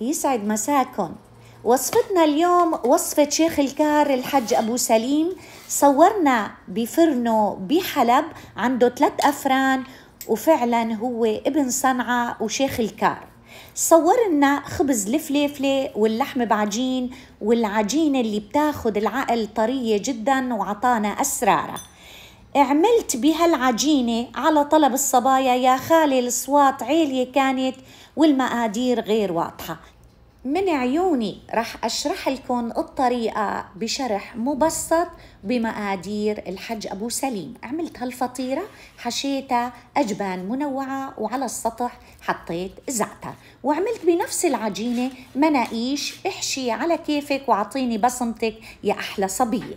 يسعد مساكن وصفتنا اليوم وصفة شيخ الكار الحج أبو سليم صورنا بفرنه بحلب عنده ثلاث أفران وفعلا هو ابن صنعاء وشيخ الكار صور لنا خبز الفليفلة واللحم بعجين والعجينه اللي بتاخد العقل طريه جدا وعطانا اسرارها عملت بهالعجينه على طلب الصبايا يا خالي الصوات عاليه كانت والمقادير غير واضحة من عيوني رح أشرح لكم الطريقة بشرح مبسط بمقادير الحج أبو سليم عملت هالفطيرة حشيتها أجبان منوعة وعلى السطح حطيت زعتر وعملت بنفس العجينة مناقيش احشي على كيفك وعطيني بصمتك يا أحلى صبية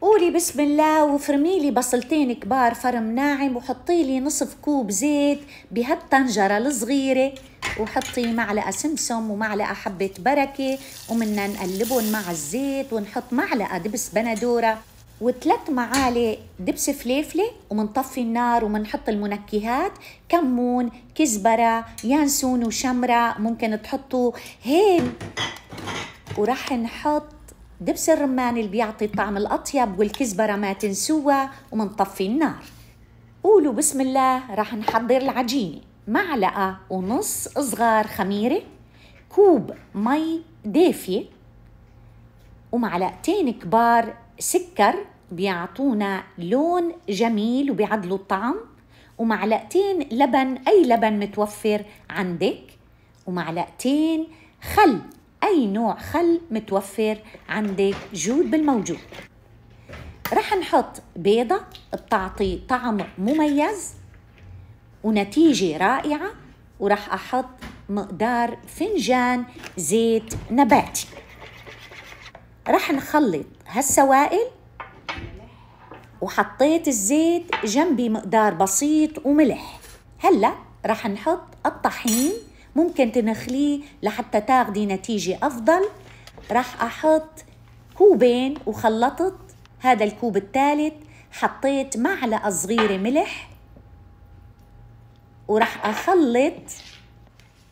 قولي بسم الله وفرمي لي بصلتين كبار فرم ناعم وحطي لي نصف كوب زيت بهالطنجرة الصغيرة وحطي معلقة سمسم ومعلقة حبة بركة ومنا نقلبهم مع الزيت ونحط معلقة دبس بندورة وثلاث معالق دبس فليفلة ومنطفي النار ومنحط المنكهات كمون كزبرة يانسون وشمرة ممكن تحطوا هيل وراح نحط دبس الرمان اللي بيعطي الطعم الأطيب والكزبرة ما تنسوها ومنطفي النار قولوا بسم الله رح نحضر العجينة معلقة ونص صغار خميرة كوب مي دافية ومعلقتين كبار سكر بيعطونا لون جميل وبيعدلوا الطعم ومعلقتين لبن أي لبن متوفر عندك ومعلقتين خل أي نوع خل متوفر عندك جود بالموجود رح نحط بيضة بتعطي طعم مميز ونتيجة رائعة ورح أحط مقدار فنجان زيت نباتي رح نخلط هالسوائل وحطيت الزيت جنبي مقدار بسيط وملح هلأ رح نحط الطحين ممكن تنخليه لحتى تاخدي نتيجة أفضل راح أحط كوبين وخلطت هذا الكوب الثالث حطيت معلقة صغيرة ملح وراح أخلط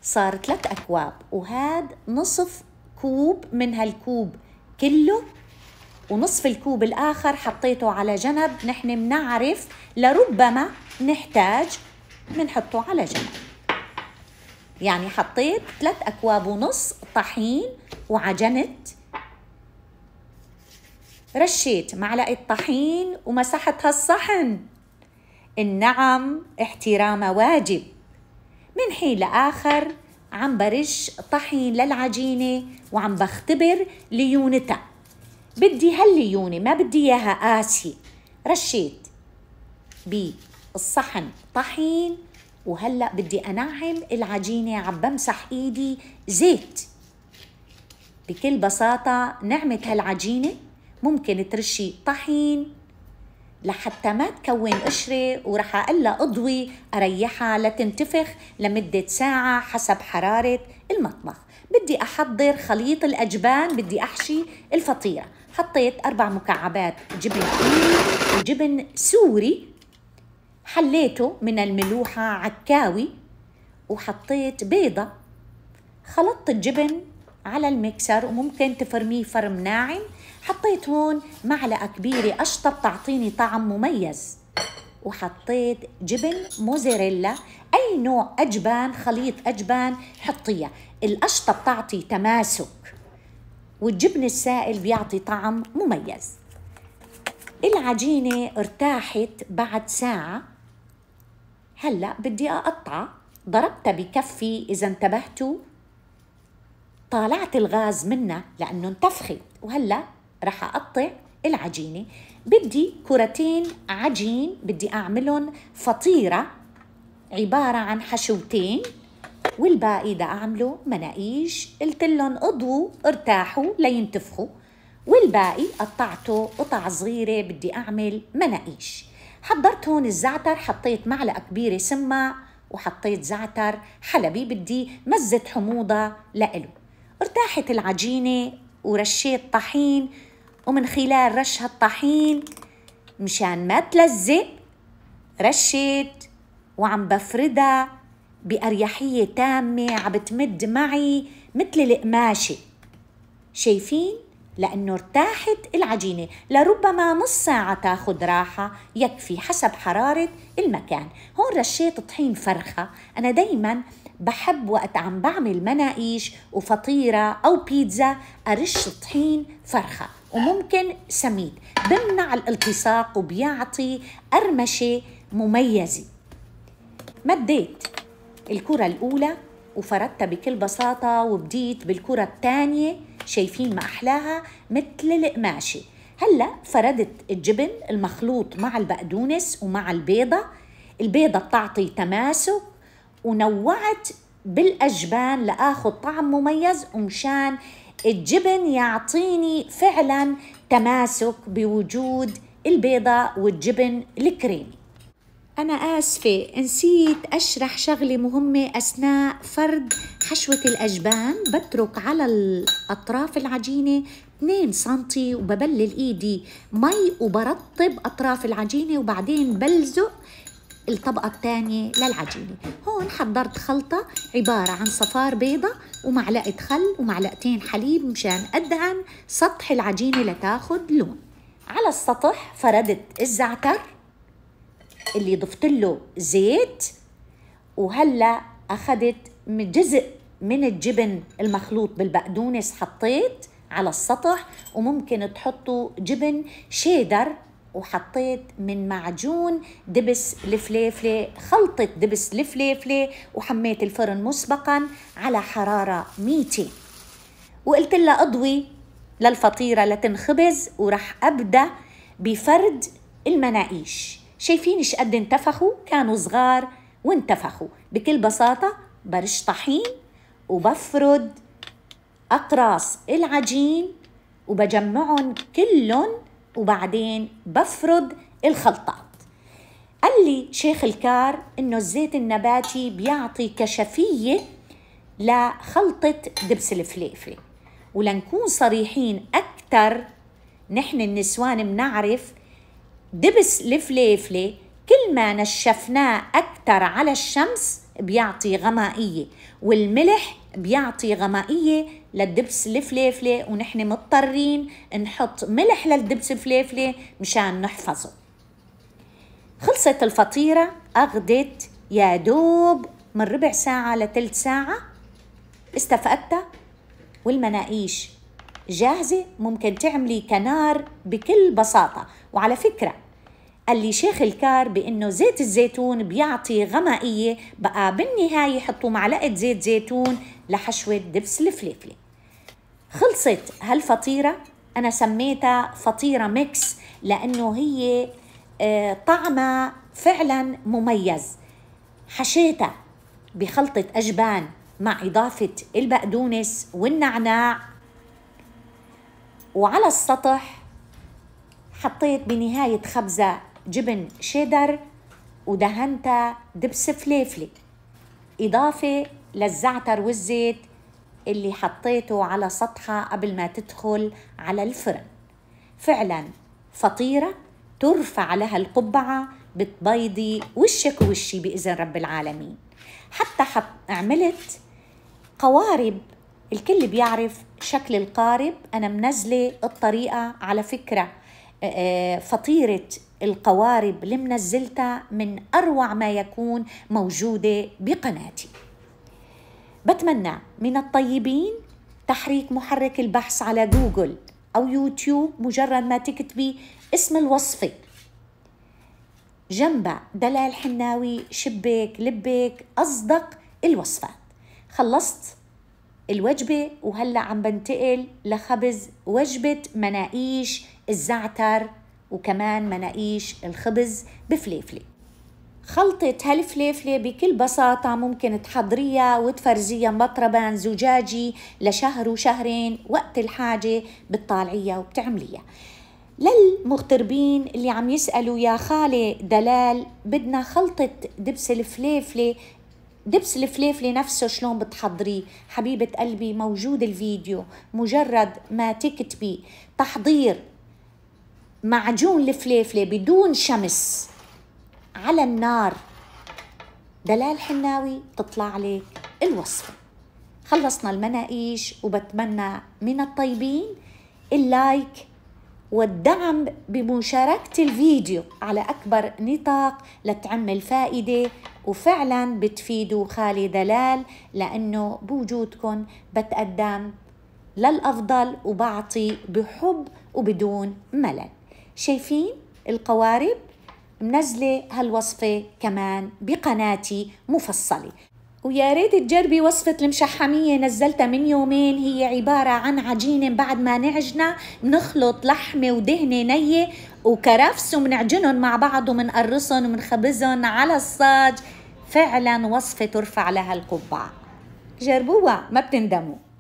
صار ثلاث أكواب وهاد نصف كوب من هالكوب كله ونصف الكوب الآخر حطيته على جنب نحن منعرف لربما نحتاج منحطه على جنب يعني حطيت ثلاث أكواب ونص طحين وعجنت رشيت معلقة طحين ومسحت هالصحن النعم احترام واجب من حين لآخر عم برش طحين للعجينة وعم بختبر ليونتها بدي هالليونة ما بدي إياها قاسية رشيت بالصحن طحين وهلا بدي انعم العجينه عم بمسح ايدي زيت بكل بساطه نعمه هالعجينه ممكن ترشي طحين لحتى ما تكون قشرة ورح أقلها أضوي أريحها لتنتفخ لمدة ساعة حسب حرارة المطبخ بدي أحضر خليط الأجبان بدي أحشي الفطيرة حطيت أربع مكعبات جبن وجبن سوري حليته من الملوحة عكاوي وحطيت بيضة خلطت الجبن على الميكسر وممكن تفرميه فرم ناعم حطيت هون معلقة كبيرة قشطة بتعطيني طعم مميز وحطيت جبن موزاريلا أي نوع أجبان خليط أجبان حطيها القشطة بتعطي تماسك والجبن السائل بيعطي طعم مميز العجينة ارتاحت بعد ساعة هلا بدي اقطع ضربتها بكفي اذا انتبهتوا طالعت الغاز منها لانه انتفخت وهلا رح اقطع العجينه بدي كرتين عجين بدي اعملهم فطيره عباره عن حشوتين والباقي ده اعمله مناقيش قلت لهم اضوا ارتاحوا لينتفخوا والباقي قطعته قطع صغيره بدي اعمل مناقيش حضرت هون الزعتر حطيت معلقة كبيرة سماق وحطيت زعتر حلبي بدي مزة حموضة لإله ارتاحت العجينة ورشيت طحين ومن خلال رش هالطحين مشان ما تلزق رشيت وعم بفردها بأريحية تامة عم بتمد معي مثل القماشة شايفين لأنه ارتاحت العجينة لربما نص ساعة تاخد راحة يكفي حسب حرارة المكان هون رشيت طحين فرخة أنا دايماً بحب وقت عم بعمل مناقيش وفطيرة أو بيتزا أرش طحين فرخة وممكن سميد بمنع الالتصاق وبيعطي قرمشة مميزة مديت الكرة الأولى وفردتها بكل بساطة وبديت بالكرة الثانية شايفين ما أحلاها مثل القماشة هلا فردت الجبن المخلوط مع البقدونس ومع البيضة البيضة بتعطي تماسك ونوعت بالأجبان لآخذ طعم مميز ومشان الجبن يعطيني فعلا تماسك بوجود البيضة والجبن الكريمي أنا آسفة نسيت أشرح شغلة مهمة أثناء فرد حشوة الأجبان بترك على الأطراف العجينة 2 سنتي وببلل إيدي مي وبرطب أطراف العجينة وبعدين بلزق الطبقة الثانية للعجينة هون حضرت خلطة عبارة عن صفار بيضة ومعلقة خل ومعلقتين حليب مشان أدهن سطح العجينة لتاخد لون على السطح فردت الزعتر اللي ضفت له زيت وهلا اخذت من جزء من الجبن المخلوط بالبقدونس حطيت على السطح وممكن تحطوا جبن شيدر وحطيت من معجون دبس الفليفله خلطه دبس الفليفله وحميت الفرن مسبقا على حراره 200 وقلت لها اضوي للفطيره لتنخبز ورح ابدا بفرد المناقيش شايفين ايش قد انتفخوا كانوا صغار وانتفخوا بكل بساطة برش طحين وبفرد أقراص العجين وبجمعهم كلهم وبعدين بفرد الخلطات قال لي شيخ الكار انه الزيت النباتي بيعطي كشفية لخلطة دبس الفليفة ولنكون صريحين أكثر نحن النسوان بنعرف دبس الفليفله كل ما نشفناه اكثر على الشمس بيعطي غمائية والملح بيعطي غمائية للدبس الفليفلة ونحن مضطرين نحط ملح للدبس الفليفلة مشان نحفظه خلصت الفطيرة أخذت يا دوب من ربع ساعة لثلث ساعة استفقدتها والمناقيش جاهزة ممكن تعملي كنار بكل بساطة وعلى فكرة لي شيخ الكار بانه زيت الزيتون بيعطي غمائيه بقى بالنهايه حطوا معلقه زيت زيتون لحشوه دبس الفليفله خلصت هالفطيره انا سميتها فطيره ميكس لانه هي آه، طعمها فعلا مميز حشيتها بخلطه اجبان مع اضافه البقدونس والنعناع وعلى السطح حطيت بنهايه خبزه جبن شيدر ودهنتها دبس فليفلة إضافة للزعتر والزيت اللي حطيته على سطحها قبل ما تدخل على الفرن فعلا فطيرة ترفع لها القبعة بتبيضي وشك وشي بإذن رب العالمين حتى حط عملت قوارب الكل بيعرف شكل القارب أنا منزلة الطريقة على فكرة آه، آه، فطيرة القوارب اللي منزلتها من أروع ما يكون موجودة بقناتي بتمنى من الطيبين تحريك محرك البحث على جوجل أو يوتيوب مجرد ما تكتبي اسم الوصفة جنبها دلال حناوي شبك لبك أصدق الوصفات خلصت الوجبة وهلأ عم بنتقل لخبز وجبة مناقيش الزعتر وكمان مناقيش الخبز بفليفله خلطة هالفليفلة بكل بساطة ممكن تحضريها وتفرزيها مطربان زجاجي لشهر وشهرين وقت الحاجة بتطالعيها وبتعمليها للمغتربين اللي عم يسألوا يا خالي دلال بدنا خلطة دبس الفليفلة دبس الفليفلة نفسه شلون بتحضريه حبيبة قلبي موجود الفيديو مجرد ما تكتبي تحضير معجون الفليفله بدون شمس على النار دلال حناوي تطلع لك الوصفه خلصنا المناقيش وبتمنى من الطيبين اللايك والدعم بمشاركة الفيديو على أكبر نطاق لتعم الفائدة وفعلا بتفيدوا خالي دلال لأنه بوجودكم بتقدم للأفضل وبعطي بحب وبدون ملل شايفين القوارب منزلة هالوصفة كمان بقناتي مفصلة ويا ريت تجربي وصفة المشحمية نزلتها من يومين هي عبارة عن عجينة بعد ما نعجنها بنخلط لحمة ودهنة نية وكرفس ومنعجنهم مع بعض ومنقرصهم ومنخبزهم على الصاج فعلا وصفة ترفع لها القبعة جربوها ما بتندموا